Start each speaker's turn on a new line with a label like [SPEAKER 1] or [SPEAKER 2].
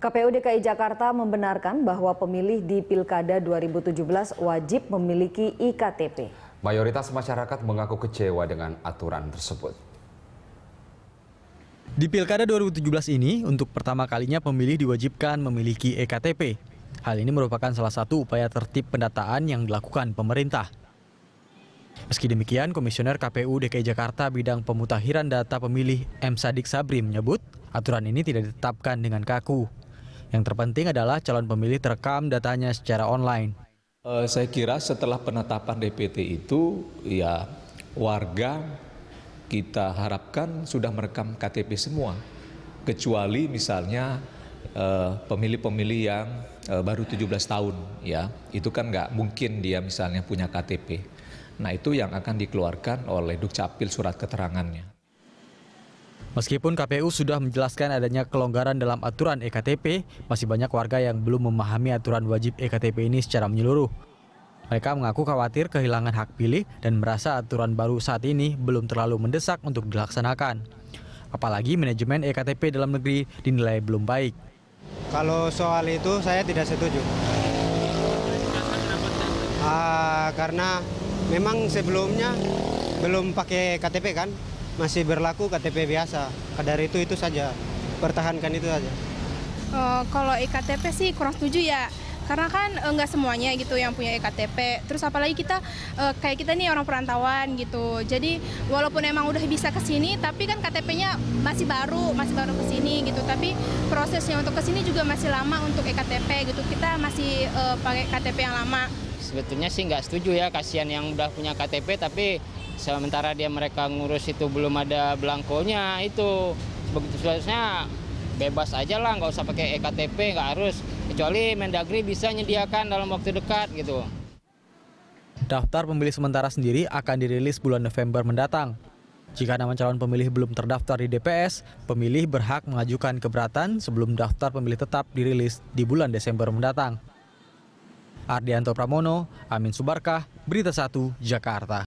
[SPEAKER 1] KPU DKI Jakarta membenarkan bahwa pemilih di Pilkada 2017 wajib memiliki IKTP.
[SPEAKER 2] Mayoritas masyarakat mengaku kecewa dengan aturan tersebut.
[SPEAKER 3] Di Pilkada 2017 ini, untuk pertama kalinya pemilih diwajibkan memiliki EKTP. Hal ini merupakan salah satu upaya tertib pendataan yang dilakukan pemerintah. Meski demikian, Komisioner KPU DKI Jakarta bidang pemutahiran data pemilih M. Sadik Sabri menyebut, aturan ini tidak ditetapkan dengan kaku yang terpenting adalah calon pemilih terekam datanya secara online.
[SPEAKER 2] Uh, saya kira setelah penetapan DPT itu ya warga kita harapkan sudah merekam KTP semua kecuali misalnya eh, pemilih-pemilih uh, yang uh, baru 17 tahun ya itu kan nggak mungkin dia misalnya punya KTP nah itu yang akan dikeluarkan oleh Dukcapil surat keterangannya
[SPEAKER 3] Meskipun KPU sudah menjelaskan adanya kelonggaran dalam aturan EKTP, masih banyak warga yang belum memahami aturan wajib EKTP ini secara menyeluruh. Mereka mengaku khawatir kehilangan hak pilih dan merasa aturan baru saat ini belum terlalu mendesak untuk dilaksanakan. Apalagi manajemen EKTP dalam negeri dinilai belum baik.
[SPEAKER 4] Kalau soal itu saya tidak setuju. Uh, karena memang sebelumnya belum pakai e KTP kan, masih berlaku KTP biasa. Dari itu itu saja, pertahankan itu saja.
[SPEAKER 1] Uh, kalau iktp e sih kurang setuju ya karena kan eh, nggak semuanya gitu yang punya EKTP. Terus apalagi kita eh, kayak kita nih orang perantauan gitu. Jadi walaupun emang udah bisa ke sini tapi kan KTP-nya masih baru, masih baru ke sini gitu. Tapi prosesnya untuk ke sini juga masih lama untuk EKTP gitu. Kita masih uh, pakai KTP yang lama.
[SPEAKER 5] Sebetulnya sih nggak setuju ya kasihan yang udah punya KTP tapi sementara dia mereka ngurus itu belum ada belangkonya itu begitu seharusnya bebas aja lah nggak usah pakai EKTP nggak harus kecuali Mendagri bisa menyediakan dalam waktu dekat gitu.
[SPEAKER 3] Daftar pemilih sementara sendiri akan dirilis bulan November mendatang. Jika nama calon pemilih belum terdaftar di DPS, pemilih berhak mengajukan keberatan sebelum daftar pemilih tetap dirilis di bulan Desember mendatang. Ardianto Pramono, Amin Subarkah, Berita 1, Jakarta.